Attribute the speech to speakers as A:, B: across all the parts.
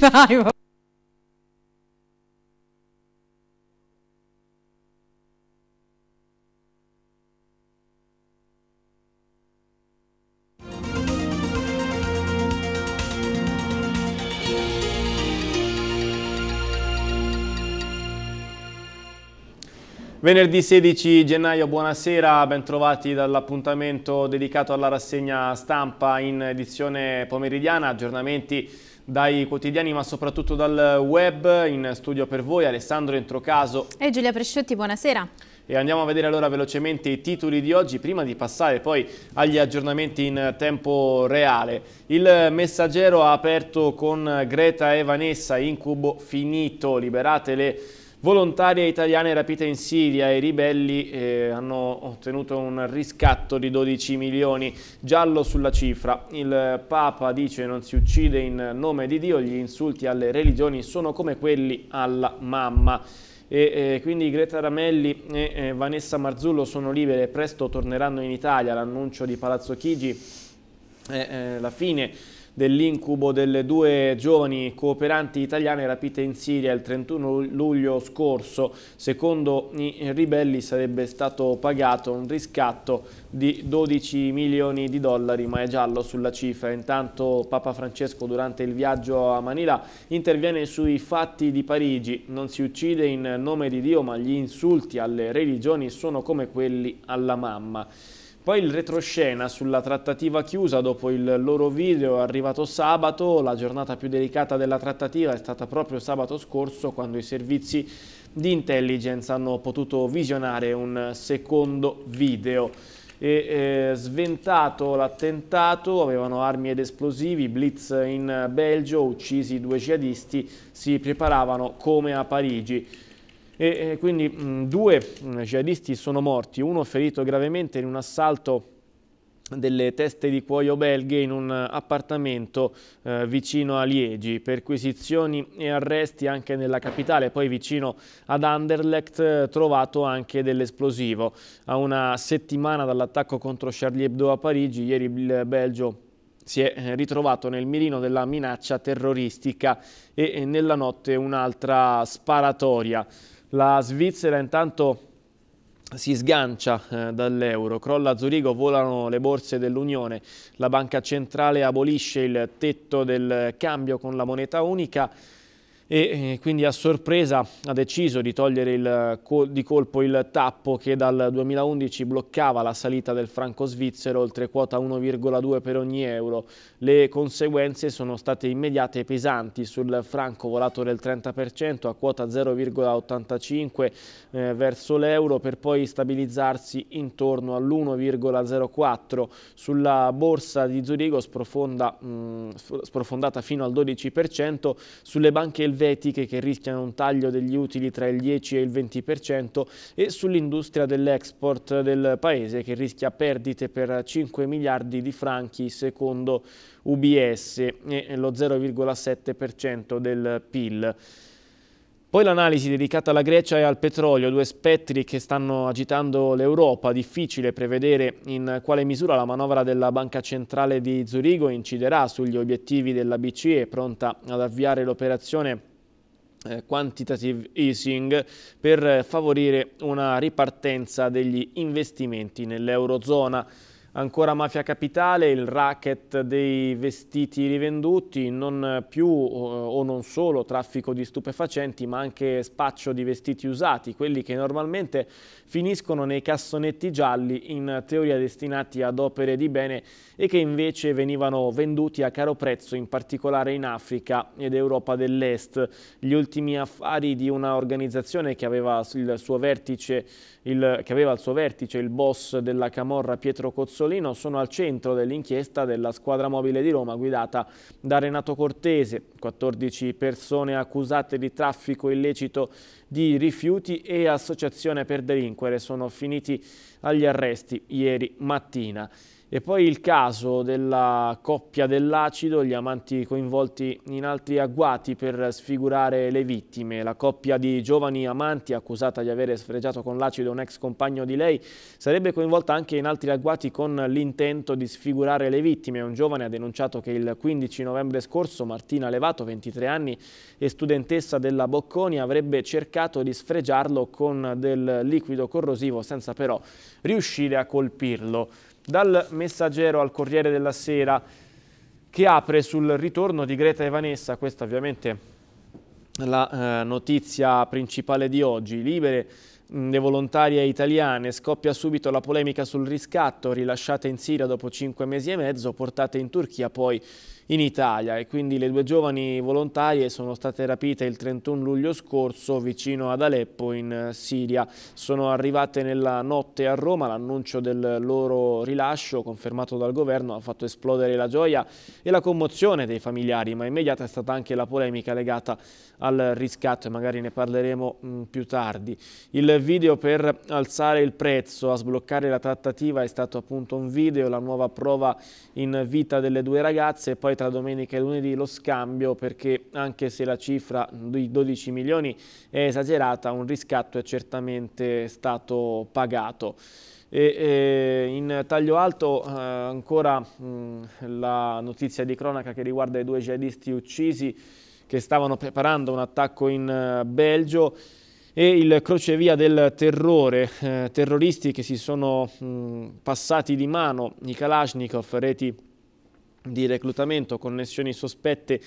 A: Dai, Venerdì 16 gennaio, buonasera, bentrovati dall'appuntamento dedicato alla rassegna stampa in edizione pomeridiana, aggiornamenti dai quotidiani ma soprattutto dal web. In studio per voi Alessandro Entrocaso e Giulia Presciotti, buonasera. E andiamo a vedere allora velocemente i titoli di oggi prima di passare poi agli aggiornamenti in tempo reale. Il messaggero ha aperto con Greta e Vanessa, incubo finito, liberate le Volontarie italiane rapite in Siria, i ribelli eh, hanno ottenuto un riscatto di 12 milioni, giallo sulla cifra. Il Papa dice non si uccide in nome di Dio, gli insulti alle religioni sono come quelli alla mamma. E, eh, quindi Greta Ramelli e eh, Vanessa Marzullo sono libere, e presto torneranno in Italia, l'annuncio di Palazzo Chigi è eh, la fine dell'incubo delle due giovani cooperanti italiane rapite in Siria il 31 luglio scorso. Secondo i ribelli sarebbe stato pagato un riscatto di 12 milioni di dollari, ma è giallo sulla cifra. Intanto Papa Francesco durante il viaggio a Manila interviene sui fatti di Parigi. Non si uccide in nome di Dio, ma gli insulti alle religioni sono come quelli alla mamma. Poi il retroscena sulla trattativa chiusa dopo il loro video è arrivato sabato, la giornata più delicata della trattativa è stata proprio sabato scorso quando i servizi di intelligence hanno potuto visionare un secondo video. E, eh, sventato l'attentato, avevano armi ed esplosivi, blitz in Belgio, uccisi due jihadisti, si preparavano come a Parigi. E, e quindi mh, mm, due mh, mm, jihadisti sono morti, uno ferito gravemente in un assalto delle teste di cuoio belghe in un eh, appartamento eh, vicino a Liegi, perquisizioni e arresti anche nella capitale, poi vicino ad Anderlecht eh, trovato anche dell'esplosivo. A una settimana dall'attacco contro Charlie Hebdo a Parigi, ieri il Belgio si è eh, ritrovato nel mirino della minaccia terroristica e, e nella notte un'altra sparatoria. La Svizzera intanto si sgancia eh, dall'euro, crolla Zurigo, volano le borse dell'Unione, la banca centrale abolisce il tetto del cambio con la moneta unica, e eh, quindi a sorpresa ha deciso di togliere il, di colpo il tappo che dal 2011 bloccava la salita del franco svizzero oltre quota 1,2 per ogni euro. Le conseguenze sono state immediate e pesanti sul franco volato del 30% a quota 0,85 eh, verso l'euro per poi stabilizzarsi intorno all'1,04 sulla borsa di Zurigo sprofonda, mh, mm, sprofondata fino al 12% sulle banche il elvetiche che rischiano un taglio degli utili tra il 10 e il 20% e sull'industria dell'export del paese che rischia perdite per 5 miliardi di franchi secondo UBS e lo 0,7% del PIL. Poi l'analisi dedicata alla Grecia e al petrolio, due spettri che stanno agitando l'Europa. Difficile prevedere in quale misura la manovra della Banca Centrale di Zurigo inciderà sugli obiettivi della BCE, pronta ad avviare l'operazione eh, quantitative easing per favorire una ripartenza degli investimenti nell'Eurozona. Ancora Mafia Capitale, il racket dei vestiti rivenduti, non più o non solo traffico di stupefacenti ma anche spaccio di vestiti usati, quelli che normalmente finiscono nei cassonetti gialli in teoria destinati ad opere di bene e che invece venivano venduti a caro prezzo in particolare in Africa ed Europa dell'Est. Gli ultimi affari di un'organizzazione che, che aveva al suo vertice il boss della Camorra Pietro Cozzolini Orsolino sono al centro dell'inchiesta della squadra mobile di Roma guidata da Renato Cortese. 14 persone accusate di traffico illecito di rifiuti e associazione per delinquere sono finiti agli arresti ieri mattina. E poi il caso della coppia dell'acido, gli amanti coinvolti in altri agguati per sfigurare le vittime. La coppia di giovani amanti accusata di aver sfregiato con l'acido un ex compagno di lei sarebbe coinvolta anche in altri agguati con l'intento di sfigurare le vittime. Un giovane ha denunciato che il 15 novembre scorso Martina Levato, 23 anni e studentessa della Bocconi, avrebbe cercato di sfregiarlo con del liquido corrosivo senza però riuscire a colpirlo. Dal messaggero al Corriere della Sera che apre sul ritorno di Greta e Vanessa, questa ovviamente la eh, notizia principale di oggi, libere le volontarie italiane, scoppia subito la polemica sul riscatto, rilasciate in Siria dopo cinque mesi e mezzo, portate in Turchia poi in Italia e quindi le due giovani volontarie sono state rapite il 31 luglio scorso vicino ad Aleppo in eh, Siria. Sono arrivate nella notte a Roma, l'annuncio del loro rilascio confermato dal governo ha fatto esplodere la gioia e la commozione dei familiari, ma immediata è stata anche la polemica legata al riscatto e magari ne parleremo mm, più tardi. Il video per alzare il prezzo a sbloccare la trattativa è stato appunto un video, la nuova prova in vita delle due ragazze e poi tra domenica e lunedì lo scambio perché anche se la cifra di 12 milioni è esagerata, un riscatto è certamente stato pagato. E, e, in taglio alto eh, ancora mh, mm, la notizia di cronaca che riguarda i due jihadisti uccisi che stavano preparando un attacco in uh, Belgio e il crocevia del terrore, eh, terroristi che si sono mh, mm, passati di mano i Kalashnikov, reti di reclutamento, connessioni sospette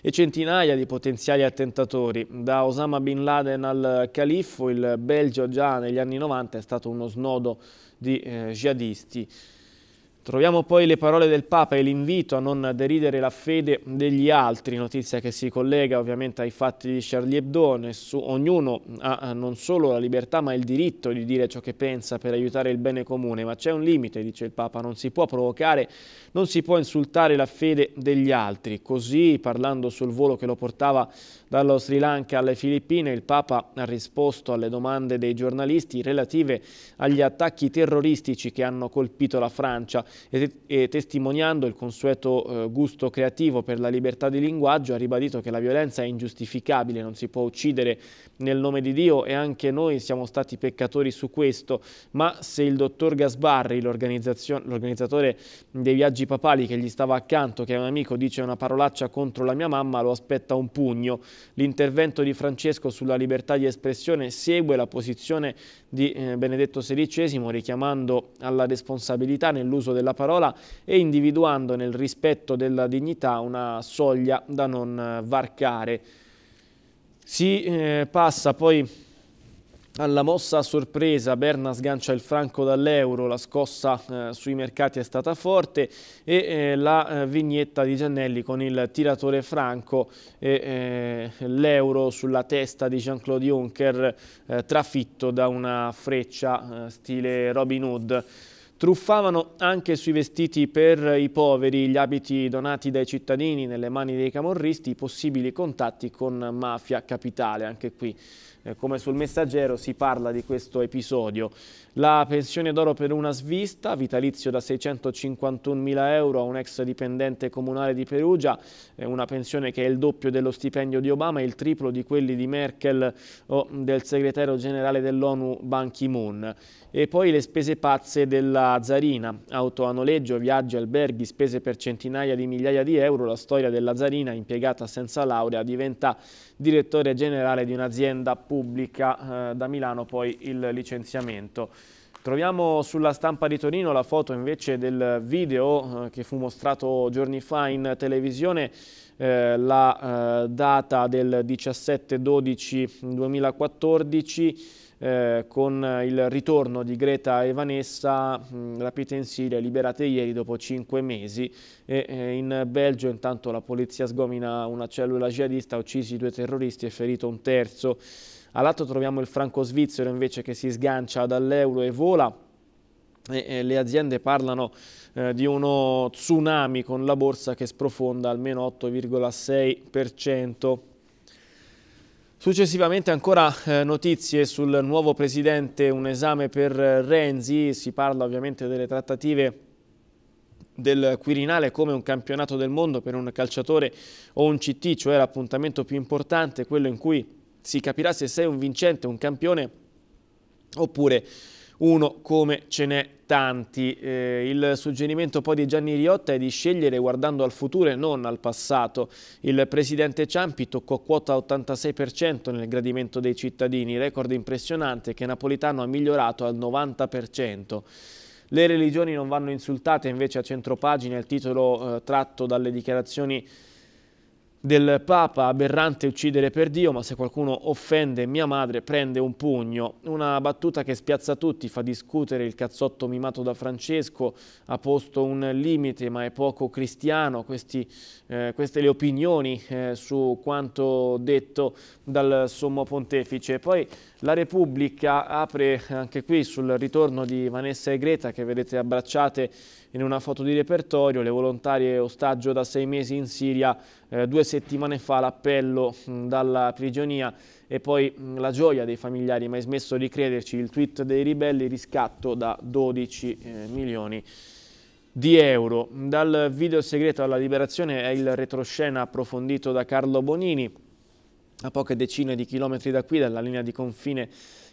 A: e centinaia di potenziali attentatori. Da Osama Bin Laden al califfo, il Belgio già negli anni 90 è stato uno snodo di eh, jihadisti. Troviamo poi le parole del Papa e l'invito a non deridere la fede degli altri, notizia che si collega ovviamente ai fatti di Charlie Hebdo, ognuno ha eh, non solo la libertà ma il diritto di dire ciò che pensa per aiutare il bene comune, ma c'è un limite, dice il Papa, non si può provocare, non si può insultare la fede degli altri. Così, parlando sul volo che lo portava dallo Sri Lanka alle Filippine, il Papa ha risposto alle domande dei giornalisti relative agli attacchi terroristici che hanno colpito la Francia e, testimoniando il consueto eh, gusto creativo per la libertà di linguaggio ha ribadito che la violenza è ingiustificabile, non si può uccidere nel nome di Dio e anche noi siamo stati peccatori su questo, ma se il dottor Gasbarri, l'organizzatore dei viaggi papali che gli stava accanto, che è un amico, dice una parolaccia contro la mia mamma, lo aspetta un pugno. L'intervento di Francesco sulla libertà di espressione segue la posizione di eh, Benedetto XVI richiamando alla responsabilità nell'uso del della parola e individuando nel rispetto della dignità una soglia da non eh, varcare. Si eh, passa poi alla mossa a sorpresa Berna sgancia il franco dall'euro, la scossa eh, sui mercati è stata forte e eh, la eh, vignetta di Giannelli con il tiratore franco e eh, l'euro sulla testa di Jean-Claude Juncker eh, trafitto da una freccia stile Robin Hood. Truffavano anche sui vestiti per i poveri, gli abiti donati dai cittadini nelle mani dei camorristi, i possibili contatti con mafia capitale. Anche qui, eh, come sul messaggero, si parla di questo episodio. La pensione d'oro per una svista, vitalizio da 651 mila euro a un ex dipendente comunale di Perugia, eh, una pensione che è il doppio dello stipendio di Obama e il triplo di quelli di Merkel o del segretario generale dell'ONU Ban Ki-moon. E poi le spese pazze della da Zarina, auto a noleggio, viaggi, alberghi, spese per centinaia di migliaia di euro, la storia della Zarina, impiegata senza laurea, diventa direttore generale di un'azienda pubblica eh, da Milano, poi il licenziamento. Troviamo sulla stampa di Torino la foto invece del video eh, che fu mostrato giorni fa in televisione, eh, la eh, data del 17-12-2014, eh, con il ritorno di Greta e Vanessa, rapite mm, in Siria, liberate ieri dopo cinque mesi. E, eh, in Belgio intanto la polizia sgomina una cellula jihadista, uccisi due terroristi e ferito un terzo. All'atto troviamo il franco svizzero invece che si sgancia dall'euro e vola. E, e le aziende parlano eh, di uno tsunami con la borsa che sprofonda almeno 8,6%. Successivamente ancora eh, notizie sul nuovo presidente, un esame per eh, Renzi, si parla ovviamente delle trattative del Quirinale come un campionato del mondo per un calciatore o un CT, cioè l'appuntamento più importante, quello in cui si capirà se sei un vincente, un campione oppure uno come ce n'è tanti. Eh, il suggerimento poi di Gianni Riotta è di scegliere guardando al futuro e non al passato. Il presidente Ciampi toccò quota 86% nel gradimento dei cittadini, record impressionante che Napolitano ha migliorato al 90%. Le religioni non vanno insultate, invece a centropagina il titolo eh, tratto dalle dichiarazioni del Papa, aberrante uccidere per Dio, ma se qualcuno offende mia madre prende un pugno. Una battuta che spiazza tutti, fa discutere il cazzotto mimato da Francesco, ha posto un limite ma è poco cristiano, Questi, eh, queste le opinioni eh, su quanto detto dal Sommo Pontefice. Poi la Repubblica apre anche qui sul ritorno di Vanessa e Greta che vedete abbracciate in una foto di repertorio, le volontarie ostaggio da sei mesi in Siria eh, due settimane fa l'appello mm, dalla prigionia e poi mh, mm, la gioia dei familiari, mai smesso di crederci, il tweet dei ribelli, riscatto da 12 eh, milioni di euro. Dal video segreto alla liberazione è il retroscena approfondito da Carlo Bonini, a poche decine di chilometri da qui, dalla linea di confine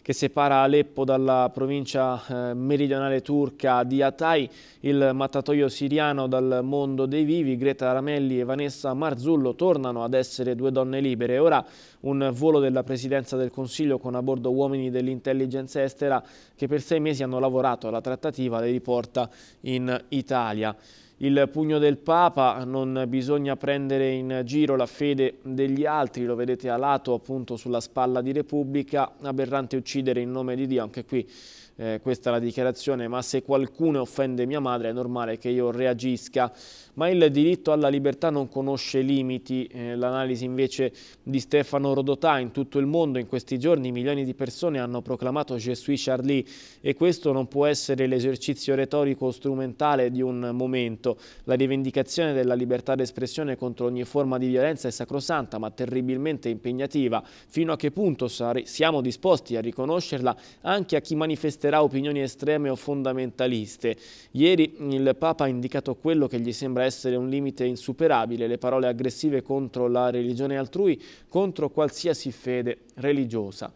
A: che separa Aleppo dalla provincia eh, meridionale turca di Hatay, il mattatoio siriano dal mondo dei vivi, Greta Ramelli e Vanessa Marzullo tornano ad essere due donne libere. Ora un volo della Presidenza del Consiglio con a bordo uomini dell'intelligenza estera che per sei mesi hanno lavorato alla trattativa le riporta in Italia il pugno del Papa, non bisogna prendere in giro la fede degli altri, lo vedete a lato appunto sulla spalla di Repubblica, aberrante uccidere in nome di Dio, anche qui eh, questa è la dichiarazione, ma se qualcuno offende mia madre è normale che io reagisca. Ma il diritto alla libertà non conosce limiti, eh, l'analisi invece di Stefano Rodotà in tutto il mondo in questi giorni milioni di persone hanno proclamato Je suis Charlie e questo non può essere l'esercizio retorico strumentale di un momento. La rivendicazione della libertà d'espressione contro ogni forma di violenza è sacrosanta ma terribilmente impegnativa. Fino a che punto siamo disposti a riconoscerla anche a chi manifesta resterà opinioni estreme o fondamentaliste. Ieri il Papa ha indicato quello che gli sembra essere un limite insuperabile, le parole aggressive contro la religione altrui, contro qualsiasi fede religiosa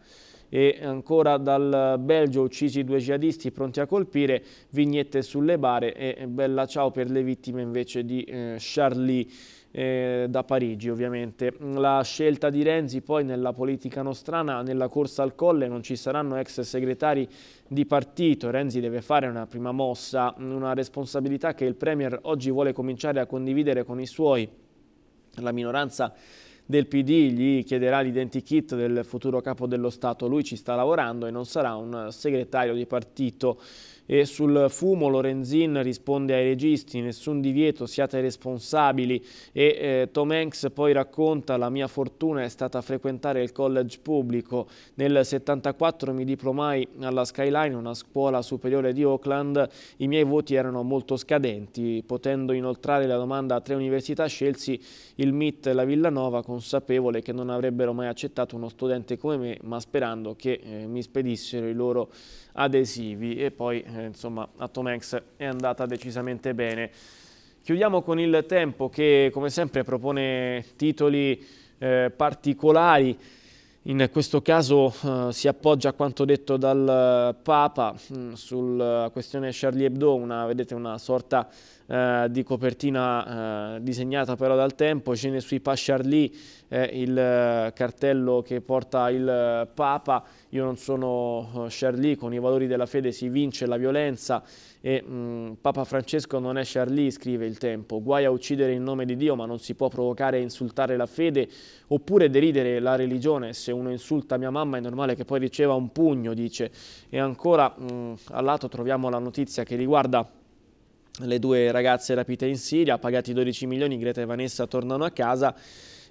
A: e ancora dal Belgio uccisi due jihadisti pronti a colpire, vignette sulle bare e bella ciao per le vittime invece di eh, Charlie eh, da Parigi ovviamente. La scelta di Renzi poi nella politica nostrana, nella corsa al colle non ci saranno ex segretari di partito, Renzi deve fare una prima mossa, una responsabilità che il Premier oggi vuole cominciare a condividere con i suoi, la minoranza del PD gli chiederà l'identikit del futuro capo dello Stato, lui ci sta lavorando e non sarà un segretario di partito e sul fumo Lorenzin risponde ai registi, nessun divieto, siate responsabili. E eh, Tom Hanks poi racconta, la mia fortuna è stata frequentare il college pubblico. Nel 74 mi diplomai alla Skyline, una scuola superiore di Oakland. I miei voti erano molto scadenti, potendo inoltrare la domanda a tre università scelsi il MIT e la Villanova, consapevole che non avrebbero mai accettato uno studente come me, ma sperando che eh, mi spedissero i loro adesivi e poi eh, insomma Atomex è andata decisamente bene. Chiudiamo con il tempo che come sempre propone titoli eh, particolari, in questo caso eh, si appoggia a quanto detto dal eh, Papa mh, mm, sulla questione Charlie Hebdo, una, vedete, una sorta di eh, di copertina eh, disegnata però dal tempo, ce ne sui Pasciarli, eh, il eh, cartello che porta il eh, Papa, io non sono Charlie, con i valori della fede si vince la violenza e mh, mm, Papa Francesco non è Charlie, scrive il tempo, guai a uccidere in nome di Dio ma non si può provocare e insultare la fede oppure deridere la religione, se uno insulta mia mamma è normale che poi riceva un pugno, dice, e ancora mh, mm, a lato troviamo la notizia che riguarda le due ragazze rapite in Siria, pagati 12 milioni, Greta e Vanessa tornano a casa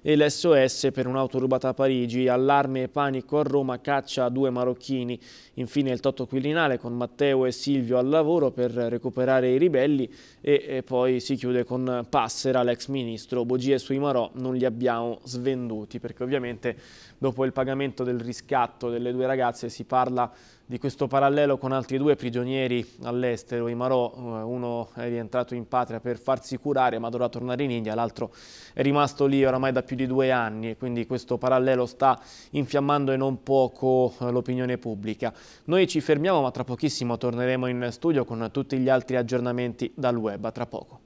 A: e l'SOS per un'auto rubata a Parigi, allarme e panico a Roma, caccia a due marocchini. Infine il Totto Quirinale con Matteo e Silvio al lavoro per recuperare i ribelli e, e poi si chiude con Passera, l'ex ministro. Bogie sui Marò non li abbiamo svenduti perché ovviamente dopo il pagamento del riscatto delle due ragazze si parla di questo parallelo con altri due prigionieri all'estero, i Marò, eh, uno è rientrato in patria per farsi curare ma dovrà tornare in India, l'altro è rimasto lì oramai da più di due anni e quindi questo parallelo sta infiammando e non poco eh, l'opinione pubblica. Noi ci fermiamo ma tra pochissimo torneremo in studio con tutti gli altri aggiornamenti dal web, a tra poco.